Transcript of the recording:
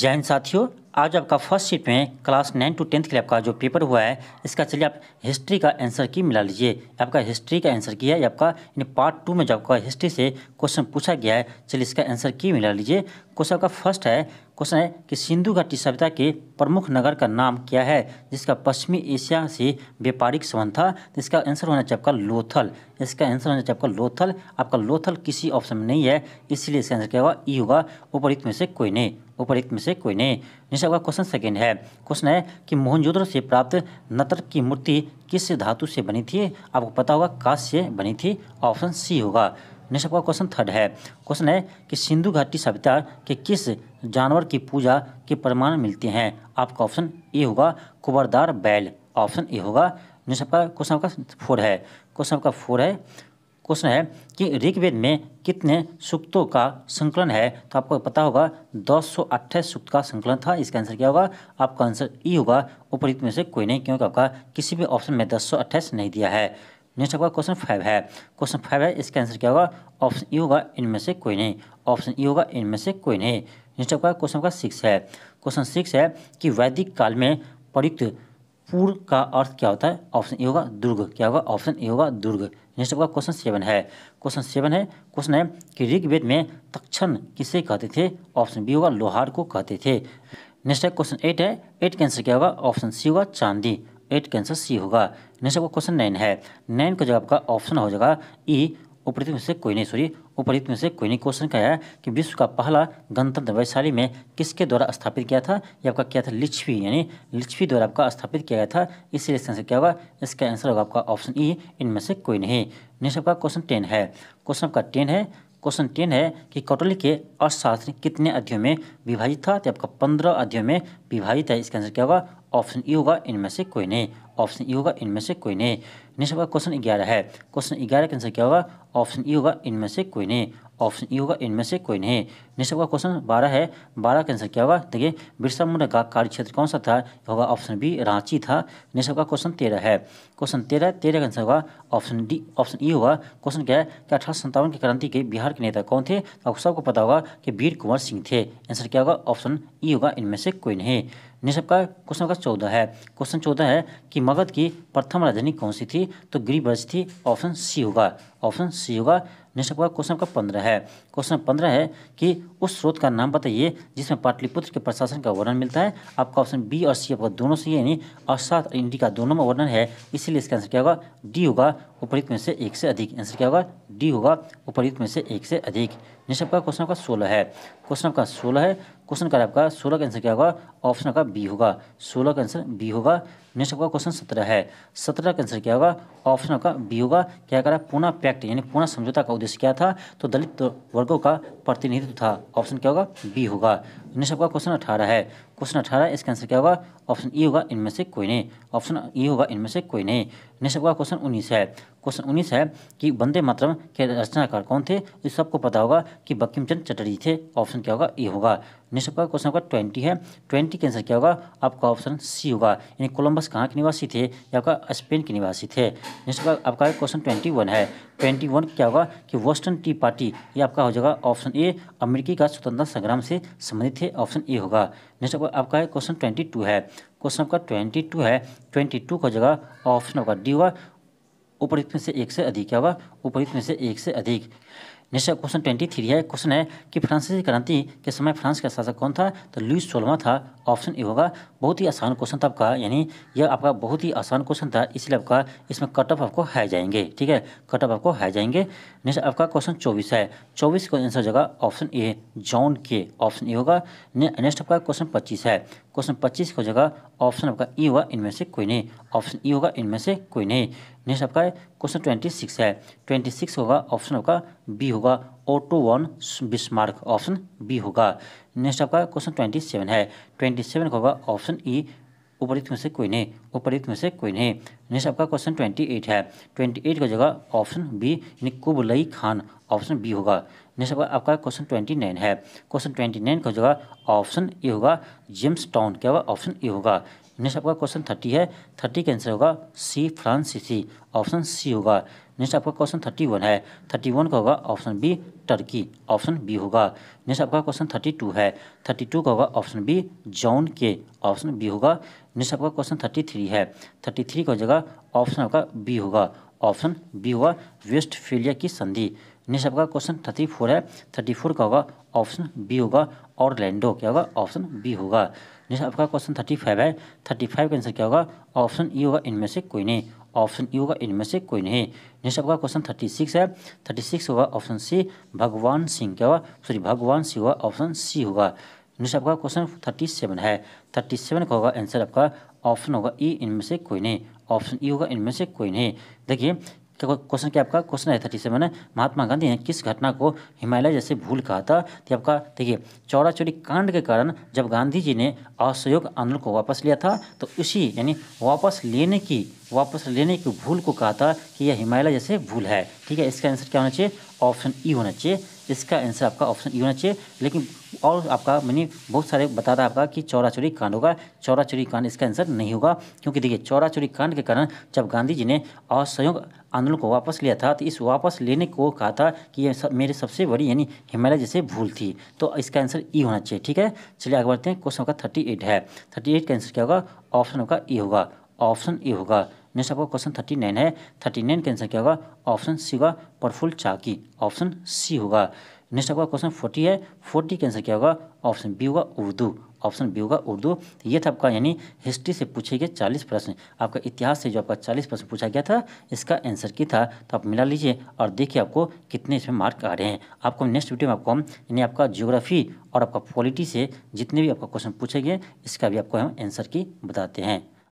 जैन साथियों आज आपका फर्स्ट शीट में क्लास नाइन टू टेंथ के लिए आपका जो पेपर हुआ है इसका चलिए आप हिस्ट्री का आंसर की मिला लीजिए आपका हिस्ट्री का आंसर की है आपका यानी पार्ट टू में जो आपका हिस्ट्री से क्वेश्चन पूछा गया है चलिए इसका आंसर की मिला लीजिए क्वेश्चन आपका फर्स्ट है क्वेश्चन है कि सिंधु घाटी सभ्यता के प्रमुख नगर का नाम क्या है जिसका पश्चिमी एशिया से व्यापारिक संबंध था तो इसका आंसर होना चाहिए आपका लोथल इसका आंसर होना चाहिए आपका लोथल आपका लोथल किसी ऑप्शन में नहीं है इसलिए इसका आंसर क्या होगा ई होगा उपरुक्त में से कोई नहीं उपरिक्त में से कोई नहीं जैसे आपका क्वेश्चन सेकेंड है क्वेश्चन है कि मोहनजोदड़ो से प्राप्त नतर की मूर्ति किस धातु से बनी थी आपको पता होगा कांस्य से बनी थी ऑप्शन सी होगा नेक्स्ट आपका क्वेश्चन थर्ड है क्वेश्चन है कि सिंधु घाटी सभ्यता के किस जानवर की पूजा के प्रमाण मिलते हैं आपका ऑप्शन ए होगा कुबरदार बैल ऑप्शन ए होगा नेक्स्ट आपका क्वेश्चन आपका फोर है क्वेश्चन आपका फोर है क्वेश्चन है कि ऋग्वेद में कितने सूक्तों का संकलन है तो आपको पता होगा दस सौ अट्ठाईस सूक्त का संकलन था इसका आंसर क्या होगा आपका आंसर ई e होगा उपरुक्त में से कोई नहीं क्योंकि आपका किसी भी ऑप्शन में दस सौ अट्ठाईस नहीं दिया है नेक्स्ट आपका क्वेश्चन फाइव है क्वेश्चन फाइव है इसका आंसर क्या होगा ऑप्शन ई e होगा इनमें से कोई नहीं ऑप्शन ई e होगा इनमें से कोई नहीं नेक्स्ट आपका क्वेश्चन आपका सिक्स है क्वेश्चन सिक्स है कि वैदिक काल में प्रयुक्त पूर्व का अर्थ क्या होता है ऑप्शन ए होगा दुर्ग क्या होगा ऑप्शन ए होगा दुर्ग नेक्स्ट आपका क्वेश्चन सेवन है क्वेश्चन सेवन है क्वेश्चन है कि ऋग्वेद में तक्षण किसे कहते थे ऑप्शन बी होगा लोहार को कहते थे नेक्स्ट है क्वेश्चन एट है एट कैंसर क्या होगा ऑप्शन सी होगा चांदी एट कैंसर सी होगा नेक्स्ट आपका क्वेश्चन नाइन है नाइन का जवाब का ऑप्शन हो जाएगा ई e, उपरी से कोई नहीं सॉरी उपरित में से कोई नहीं क्वेश्चन कहा है कि विश्व का पहला गणतंत्र वैशाली में किसके द्वारा स्थापित किया था या आपका क्या था लिच्छवी यानी लिच्छवी द्वारा आपका स्थापित किया गया था इसलिए इसका आंसर क्या होगा इसका आंसर होगा आपका ऑप्शन ई e, इनमें से कोई नहीं नेक्स्ट आपका क्वेश्चन टेन है क्वेश्चन आपका टेन है क्वेश्चन टेन है कि कौटली के अर्थशास्त्र कितने अध्ययों में विभाजित था तो आपका पंद्रह अध्ययों में विभाजित है इसका आंसर क्या होगा ऑप्शन ई e होगा इनमें से कोई नहीं ऑप्शन ई e होगा इनमें से कोई नहीं नेक्स्ट आपका क्वेश्चन ग्यारह है क्वेश्चन ग्यारह का आंसर क्या होगा ऑप्शन ई e होगा इनमें से कोई नहीं ऑप्शन ई e होगा इनमें से कोई नहीं नेक्स्ट आपका क्वेश्चन बारह है बारह का आंसर क्या होगा देखिए बिरसा मुंडा का कार्य क्षेत्र कौन सा था होगा ऑप्शन बी रांची था नेक्स्ट आपका क्वेश्चन तेरह है क्वेश्चन तेरह तेरह का आंसर होगा ऑप्शन डी ऑप्शन ई होगा क्वेश्चन क्या है कि अठारह सत्तावन की क्रांति के बिहार के नेता कौन थे आपको सबको पता होगा कि वीर कुंवर सिंह थे आंसर क्या होगा ऑप्शन ई e होगा इनमें से कोई नहीं नेशब का क्वेश्चन का चौदह है क्वेश्चन चौदह है कि मगध की प्रथम राजधानी कौन सी थी तो गिरिब्रज थी ऑप्शन सी होगा ऑप्शन सी होगा नेक्स्ट का क्वेश्चन का पंद्रह है क्वेश्चन पंद्रह है कि उस स्रोत का नाम बताइए जिसमें पाटलिपुत्र के प्रशासन का वर्णन मिलता है आपका ऑप्शन बी और सी आपका दोनों से यानी अर्थशास्त्र इंडी का दोनों में वर्णन है इसीलिए इसका आंसर क्या होगा डी होगा उपयुक्त में से एक से अधिक आंसर क्या होगा डी होगा उपरुक्त में से एक से अधिक निश्चित का क्वेश्चन का सोलह है क्वेश्चन आपका सोलह है क्वेश्चन का आपका सोलह का आंसर क्या होगा ऑप्शन का बी होगा सोलह का आंसर बी होगा निश्चित का क्वेश्चन सत्रह है सत्रह का आंसर क्या होगा ऑप्शन का बी होगा क्या कह रहा है पूना पैक्ट यानी पूना समझौता का उद्देश्य क्या था तो दलित वर्गों का प्रतिनिधित्व था ऑप्शन क्या होगा बी होगा निश्चित का क्वेश्चन अठारह है क्वेश्चन अठारह इसका आंसर क्या होगा ऑप्शन ई होगा इनमें से कोई नहीं ऑप्शन ई होगा इनमें से कोई नहीं निश्चित का क्वेश्चन उन्नीस है क्वेश्चन उन्नीस है कि वंदे मातरम के रचनाकार कौन थे इस सबको पता होगा कि बकीम चंद चटर्जी थे ऑप्शन क्या होगा ए होगा नेक्स्ट आपका क्वेश्चन आपका ट्वेंटी है ट्वेंटी के आंसर क्या होगा आपका ऑप्शन सी होगा यानी कोलंबस कहाँ के निवासी थे या आपका स्पेन के निवासी थे नेक्स्ट आपका आपका क्वेश्चन ट्वेंटी वन है ट्वेंटी वन क्या होगा कि वेस्टर्न टी पार्टी ये आपका हो जाएगा ऑप्शन ए अमेरिकी का स्वतंत्रता संग्राम से संबंधित थे ऑप्शन ए होगा नेक्स्ट आपका क्वेश्चन ट्वेंटी टू है क्वेश्चन आपका ट्वेंटी टू है ट्वेंटी टू का जगह ऑप्शन होगा डी होगा उपयुक्त में से एक से अधिक क्या हुआ उपरुक्त में से एक से अधिक निश्चय क्वेश्चन ट्वेंटी थ्री है क्वेश्चन है कि फ्रांसीसी क्रांति के समय फ्रांस का शासक कौन था तो लुइस सोलवा था ऑप्शन ए होगा बहुत ही आसान क्वेश्चन था आपका यानी यह आपका बहुत ही आसान क्वेश्चन था इसलिए आपका इसमें कट ऑफ आपको हाई जाएंगे ठीक है कट ऑफ आपको हाई जाएंगे नेक्स्ट आपका क्वेश्चन चौबीस है चौबीस का आंसर जगह ऑप्शन ए जॉन के ऑप्शन ए होगा नेक्स्ट आपका क्वेश्चन पच्चीस है क्वेश्चन पच्चीस का जगह ऑप्शन आपका ई e होगा इनमें से कोई नहीं ऑप्शन ई e होगा इनमें से कोई नहीं नेक्स्ट आपका क्वेश्चन ट्वेंटी सिक्स है ट्वेंटी सिक्स होगा ऑप्शन आपका बी होगा Otto von Bismarck option B होगा नेक्स्ट आपका क्वेश्चन ट्वेंटी सेवन है ट्वेंटी सेवन होगा ऑप्शन ई उपरित में से कोई नहीं उपरित में से कोई नहीं नेक्स्ट आपका क्वेश्चन ट्वेंटी एट है ट्वेंटी एट का जगह ऑप्शन बी यानी कुबलई खान ऑप्शन बी होगा नेक्स्ट आपका आपका क्वेश्चन ट्वेंटी नाइन है क्वेश्चन ट्वेंटी नाइन का जगह ऑप्शन ए होगा जेम्स टाउन क्या होगा ऑप्शन ए होगा नेक्स्ट आपका क्वेश्चन थर्टी है थर्टी का आंसर होगा सी फ्रांसीसी ऑप्शन सी होगा नेक्स्ट आपका क्वेश्चन थर्टी वन है थर्टी वन का होगा option B Turkey option B होगा नेक्स्ट आपका क्वेश्चन थर्टी टू है थर्टी टू का होगा ऑप्शन बी जॉन के ऑप्शन बी होगा नेक्स्ट आपका क्वेश्चन थर्टी थ्री है थर्टी थ्री का जगह ऑप्शन आपका बी होगा ऑप्शन बी वेस्ट वेस्टफेलिया की संधि नेक्स्ट आपका क्वेश्चन थर्टी फोर है थर्टी फोर का होगा ऑप्शन बी होगा और क्या होगा ऑप्शन बी होगा जैसे आपका क्वेश्चन थर्टी फाइव है थर्टी फाइव का आंसर क्या होगा ऑप्शन ई e होगा इनमें से कोई नहीं ऑप्शन ई e होगा इनमें से कोई नहीं जैसे आपका क्वेश्चन थर्टी सिक्स है थर्टी सिक्स होगा ऑप्शन सी भगवान सिंह क्या होगा सॉरी भगवान सिंह होगा ऑप्शन सी होगा जैसे आपका क्वेश्चन थर्टी सेवन है थर्टी सेवन का होगा आंसर आपका ऑप्शन होगा ई e, इनमें से कोई नहीं ऑप्शन ई होगा इनमें से कोई नहीं देखिए क्या क्वेश्चन क्या आपका क्वेश्चन आया था जिसे मैंने महात्मा गांधी ने किस घटना को हिमालय जैसे भूल कहा था तो आपका देखिए चौरा चोरी कांड के कारण जब गांधी जी ने असहयोग आंदोलन को वापस लिया था तो उसी यानी वापस लेने की वापस लेने की भूल को कहा था कि यह हिमालय जैसे भूल है ठीक है इसका आंसर क्या होना चाहिए ऑप्शन ई होना चाहिए इसका आंसर आपका ऑप्शन ई होना चाहिए लेकिन और आपका मैंने बहुत सारे बता रहा आपका कि चौरा चोरी कांड होगा चौरा चोरी कांड इसका आंसर नहीं होगा क्योंकि देखिए चौरा चोरी कांड के कारण जब गांधी जी ने असहयोग आंदोलन को वापस लिया था तो इस वापस लेने को कहा था कि ये सब मेरे सबसे बड़ी यानी हिमालय जैसे भूल थी तो इसका आंसर ई e होना चाहिए ठीक है चलिए आगे बढ़ते हैं क्वेश्चन का थर्टी एट है थर्टी एट का आंसर क्या होगा ऑप्शन e होगा ई e होगा ऑप्शन ए होगा नेक्स्ट आपका क्वेश्चन थर्टी नाइन है थर्टी नाइन का आंसर क्या होगा ऑप्शन सी होगा परफुल चाकी ऑप्शन सी होगा नेक्स्ट आपका क्वेश्चन फोर्टी है फोर्टी के आंसर क्या होगा ऑप्शन बी होगा उर्दू ऑप्शन बी होगा उर्दू ये था आपका यानी हिस्ट्री से पूछे गए चालीस प्रश्न आपका इतिहास से जो आपका चालीस प्रश्न पूछा गया था इसका आंसर की था तो आप मिला लीजिए और देखिए आपको कितने इसमें मार्क आ रहे हैं आपको नेक्स्ट वीडियो में आपको हम यानी आपका जियोग्राफी और आपका पॉलिटी से जितने भी आपका क्वेश्चन पूछे गए इसका भी आपको हम आंसर की बताते हैं